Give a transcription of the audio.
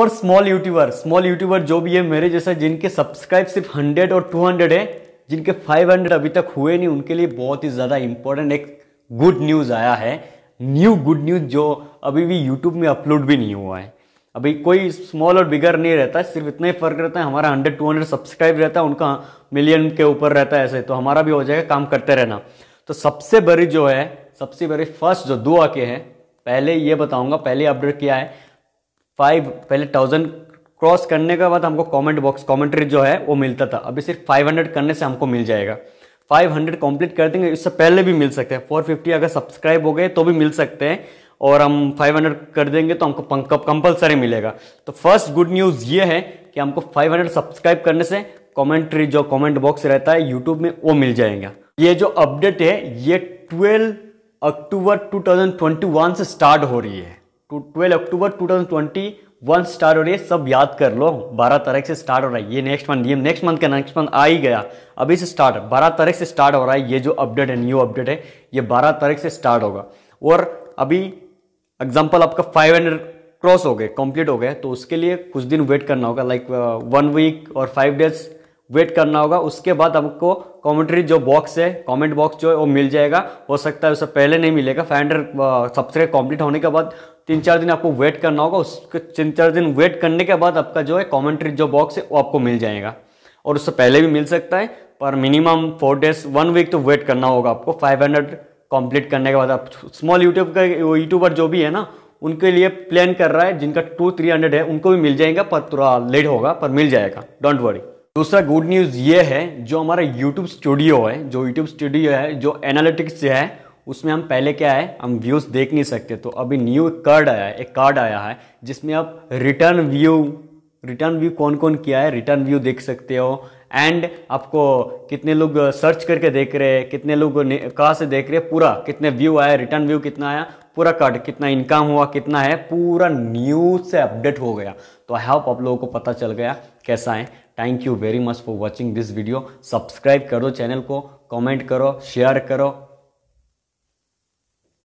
और small YouTuber small YouTuber जो भी है मेरे जैसा जिनके सब्सक्राइब सिर्फ हंड्रेड और टू हंड्रेड है जिनके फाइव हंड्रेड अभी तक हुए नहीं उनके लिए बहुत ही ज़्यादा इंपॉर्टेंट एक गुड न्यूज़ आया है न्यू गुड न्यूज़ जो अभी भी यूट्यूब में अपलोड भी नहीं हुआ है अभी कोई स्मॉल और बिगर नहीं रहता सिर्फ इतना ही फर्क रहता है हमारा हंड्रेड टू हंड्रेड सब्सक्राइब रहता है उनका मिलियन के ऊपर रहता है ऐसे तो हमारा भी हो जाएगा काम करते रहना तो सबसे बड़ी जो है सबसे बड़ी फर्स्ट जो दो के हैं पहले ये बताऊंगा पहले अपडेट किया है फाइव पहले थाउजेंड क्रॉस करने के बाद हमको कमेंट बॉक्स कमेंट्री जो है वो मिलता था अभी सिर्फ फाइव हंड्रेड करने से हमको मिल जाएगा फाइव हंड्रेड कंप्लीट कर देंगे इससे पहले भी मिल सकते हैं फोर फिफ्टी अगर सब्सक्राइब हो गए तो भी मिल सकते हैं और हम फाइव हंड्रेड कर देंगे तो हमको कंपलसरी मिलेगा तो फर्स्ट गुड न्यूज़ ये है कि हमको फाइव हंड्रेड सब्सक्राइब करने से कॉमेंट्री जो कॉमेंट बॉक्स रहता है यूट्यूब में वो मिल जाएगा ये जो अपडेट है ये twelve October two thousand twenty one से स्टार्ट हो रही है twelve October two thousand one start हो रही है सब याद कर लो बारह तारीख से स्टार्ट हो रहा है ये नेक्स्ट मंथ ये नेक्स्ट मंथ का नेक्स्ट मंथ आ ही गया अभी से स्टार्ट बारह तारीख से स्टार्ट हो रहा है ये जो अपडेट है न्यू अपडेट है ये बारह तारीख से स्टार्ट होगा और अभी एग्जाम्पल आपका फाइव हंड्रेड क्रॉस हो गए कंप्लीट हो गए तो उसके लिए कुछ दिन वेट करना होगा लाइक वन वीक और फाइव डेज वेट करना होगा उसके बाद आपको कमेंट्री जो बॉक्स है कमेंट बॉक्स जो है वो मिल जाएगा हो सकता है उससे पहले नहीं मिलेगा फाइव हंड्रेड सब्सक्राइब कंप्लीट होने के बाद तीन चार दिन आपको वेट करना होगा उसके तीन चार दिन वेट करने के बाद आपका जो है कॉमेंट्री जो बॉक्स है वो आपको मिल जाएगा और उससे पहले भी मिल सकता है पर minimum four days one week तो वेट करना होगा आपको फाइव हंड्रेड कंप्लीट करने के बाद आप स्मॉल यूट्यूब का यूट्यूबर जो भी है ना उनके लिए प्लान कर रहा है जिनका टू थ्री हंड्रेड है उनको भी मिल जाएगा पर थोड़ा लेट होगा पर मिल जाएगा डोंट वरी दूसरा गुड न्यूज़ ये है जो हमारा यूट्यूब स्टूडियो है जो यूट्यूब स्टूडियो है जो एनालिटिक्स है उसमें हम पहले क्या है हम व्यूज़ देख नहीं सकते तो अभी न्यू कार्ड आया है एक कार्ड आया है जिसमें आप रिटर्न व्यू रिटर्न व्यू कौन कौन किया है रिटर्न व्यू देख सकते हो एंड आपको कितने लोग सर्च करके देख रहे हैं कितने लोग कहाँ से देख रहे हैं पूरा कितने व्यू आया रिटर्न व्यू कितना आया पूरा कार्ड कितना इनकम हुआ कितना है पूरा न्यूज से अपडेट हो गया तो आई होप आप लोगों को पता चल गया कैसा है thank you very much for watching this video subscribe करो चैनल को कमेंट करो शेयर करो